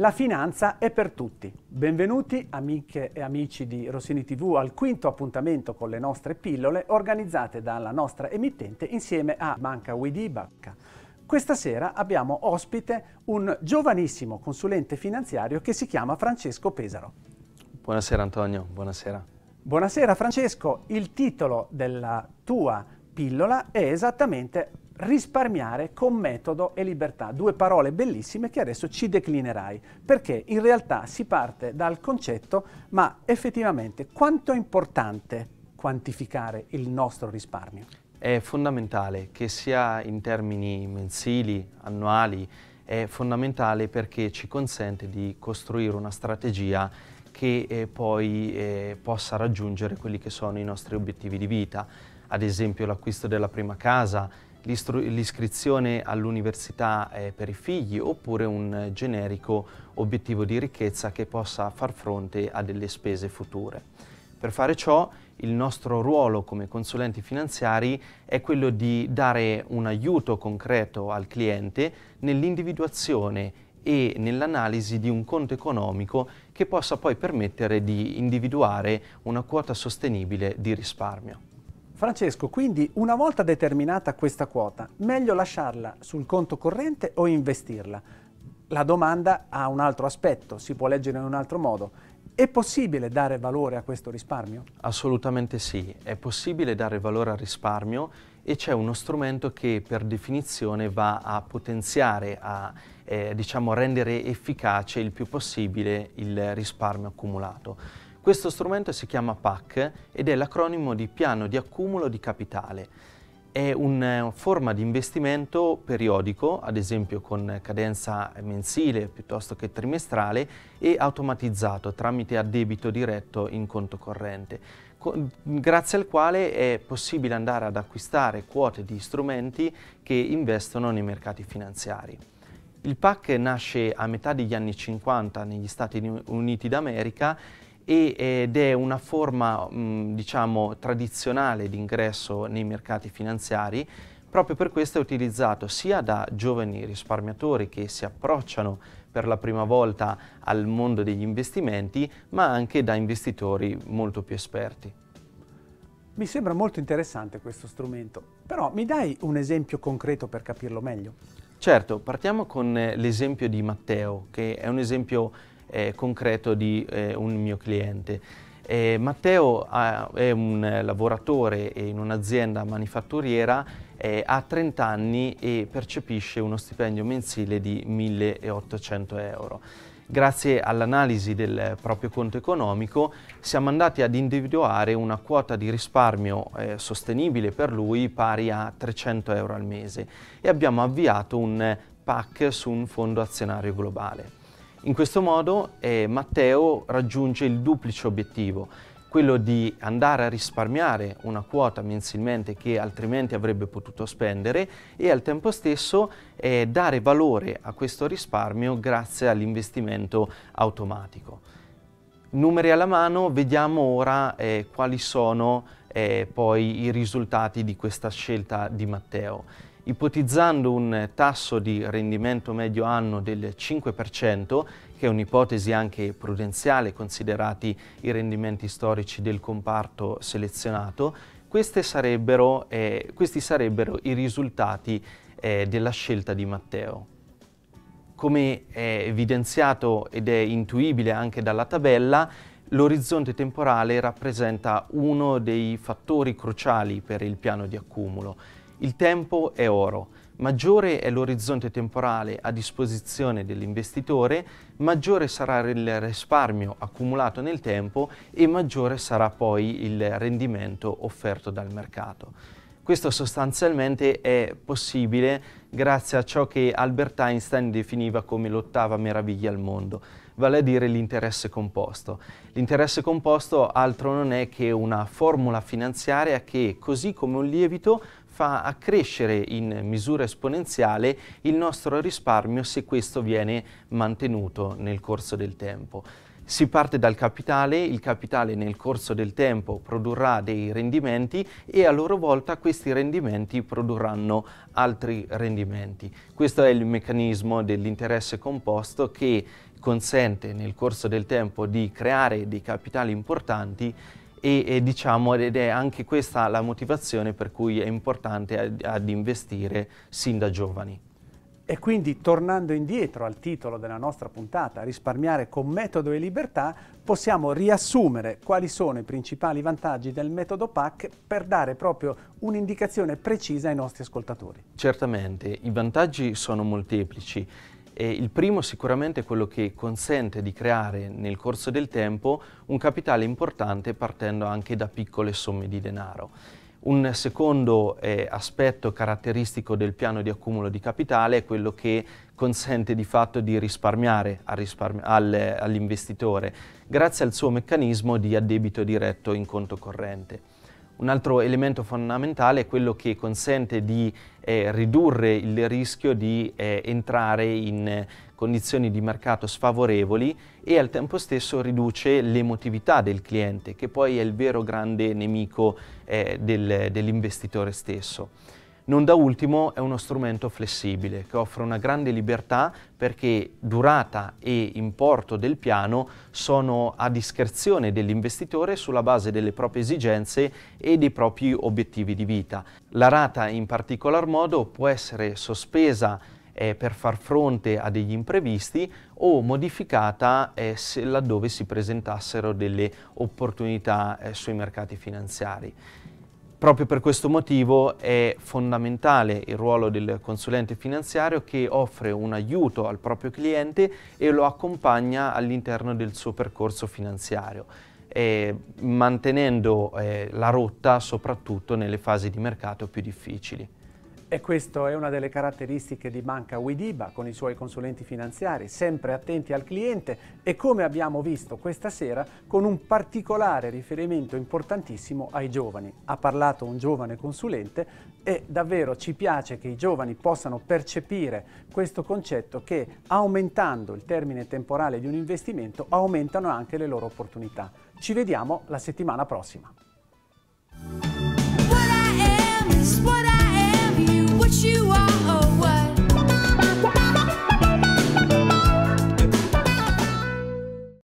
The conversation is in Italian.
La finanza è per tutti. Benvenuti amiche e amici di Rossini TV al quinto appuntamento con le nostre pillole organizzate dalla nostra emittente insieme a Manca Widi Bacca. Questa sera abbiamo ospite un giovanissimo consulente finanziario che si chiama Francesco Pesaro. Buonasera Antonio, buonasera. Buonasera Francesco, il titolo della tua pillola è esattamente risparmiare con metodo e libertà, due parole bellissime che adesso ci declinerai, perché in realtà si parte dal concetto, ma effettivamente quanto è importante quantificare il nostro risparmio? È fondamentale che sia in termini mensili, annuali, è fondamentale perché ci consente di costruire una strategia che eh, poi eh, possa raggiungere quelli che sono i nostri obiettivi di vita, ad esempio l'acquisto della prima casa, l'iscrizione all'università eh, per i figli oppure un generico obiettivo di ricchezza che possa far fronte a delle spese future. Per fare ciò il nostro ruolo come consulenti finanziari è quello di dare un aiuto concreto al cliente nell'individuazione e nell'analisi di un conto economico che possa poi permettere di individuare una quota sostenibile di risparmio. Francesco, quindi una volta determinata questa quota, meglio lasciarla sul conto corrente o investirla? La domanda ha un altro aspetto, si può leggere in un altro modo. È possibile dare valore a questo risparmio? Assolutamente sì, è possibile dare valore al risparmio e c'è uno strumento che per definizione va a potenziare, a eh, diciamo rendere efficace il più possibile il risparmio accumulato. Questo strumento si chiama PAC ed è l'acronimo di Piano di Accumulo di Capitale. È una eh, forma di investimento periodico, ad esempio con cadenza mensile piuttosto che trimestrale, e automatizzato tramite addebito diretto in conto corrente, grazie al quale è possibile andare ad acquistare quote di strumenti che investono nei mercati finanziari. Il PAC nasce a metà degli anni 50 negli Stati Uniti d'America ed è una forma mh, diciamo, tradizionale di ingresso nei mercati finanziari proprio per questo è utilizzato sia da giovani risparmiatori che si approcciano per la prima volta al mondo degli investimenti ma anche da investitori molto più esperti. Mi sembra molto interessante questo strumento, però mi dai un esempio concreto per capirlo meglio? Certo, partiamo con eh, l'esempio di Matteo, che è un esempio eh, concreto di eh, un mio cliente. Eh, Matteo ha, è un lavoratore in un'azienda manifatturiera, eh, ha 30 anni e percepisce uno stipendio mensile di 1800 euro grazie all'analisi del proprio conto economico, siamo andati ad individuare una quota di risparmio eh, sostenibile per lui pari a 300 euro al mese e abbiamo avviato un PAC su un fondo azionario globale. In questo modo eh, Matteo raggiunge il duplice obiettivo, quello di andare a risparmiare una quota mensilmente che altrimenti avrebbe potuto spendere e al tempo stesso eh, dare valore a questo risparmio grazie all'investimento automatico. Numeri alla mano, vediamo ora eh, quali sono eh, poi i risultati di questa scelta di Matteo ipotizzando un tasso di rendimento medio anno del 5%, che è un'ipotesi anche prudenziale considerati i rendimenti storici del comparto selezionato, sarebbero, eh, questi sarebbero i risultati eh, della scelta di Matteo. Come è evidenziato ed è intuibile anche dalla tabella, l'orizzonte temporale rappresenta uno dei fattori cruciali per il piano di accumulo il tempo è oro. Maggiore è l'orizzonte temporale a disposizione dell'investitore, maggiore sarà il risparmio accumulato nel tempo e maggiore sarà poi il rendimento offerto dal mercato. Questo sostanzialmente è possibile grazie a ciò che Albert Einstein definiva come l'ottava meraviglia al mondo, vale a dire l'interesse composto. L'interesse composto altro non è che una formula finanziaria che, così come un lievito, fa accrescere in misura esponenziale il nostro risparmio se questo viene mantenuto nel corso del tempo. Si parte dal capitale, il capitale nel corso del tempo produrrà dei rendimenti e a loro volta questi rendimenti produrranno altri rendimenti. Questo è il meccanismo dell'interesse composto che consente nel corso del tempo di creare dei capitali importanti e, e diciamo, ed è anche questa la motivazione per cui è importante ad, ad investire sin da giovani. E quindi tornando indietro al titolo della nostra puntata, risparmiare con metodo e libertà, possiamo riassumere quali sono i principali vantaggi del metodo PAC per dare proprio un'indicazione precisa ai nostri ascoltatori. Certamente, i vantaggi sono molteplici eh, il primo sicuramente è quello che consente di creare nel corso del tempo un capitale importante partendo anche da piccole somme di denaro. Un secondo eh, aspetto caratteristico del piano di accumulo di capitale è quello che consente di fatto di risparmiare risparmi al, all'investitore grazie al suo meccanismo di addebito diretto in conto corrente. Un altro elemento fondamentale è quello che consente di eh, ridurre il rischio di eh, entrare in eh, condizioni di mercato sfavorevoli e al tempo stesso riduce l'emotività del cliente, che poi è il vero grande nemico eh, del, dell'investitore stesso. Non da ultimo è uno strumento flessibile che offre una grande libertà perché durata e importo del piano sono a discrezione dell'investitore sulla base delle proprie esigenze e dei propri obiettivi di vita. La rata in particolar modo può essere sospesa eh, per far fronte a degli imprevisti o modificata eh, se, laddove si presentassero delle opportunità eh, sui mercati finanziari. Proprio per questo motivo è fondamentale il ruolo del consulente finanziario che offre un aiuto al proprio cliente e lo accompagna all'interno del suo percorso finanziario, eh, mantenendo eh, la rotta soprattutto nelle fasi di mercato più difficili. E questa è una delle caratteristiche di Banca Widiba con i suoi consulenti finanziari, sempre attenti al cliente e come abbiamo visto questa sera con un particolare riferimento importantissimo ai giovani. Ha parlato un giovane consulente e davvero ci piace che i giovani possano percepire questo concetto che aumentando il termine temporale di un investimento aumentano anche le loro opportunità. Ci vediamo la settimana prossima.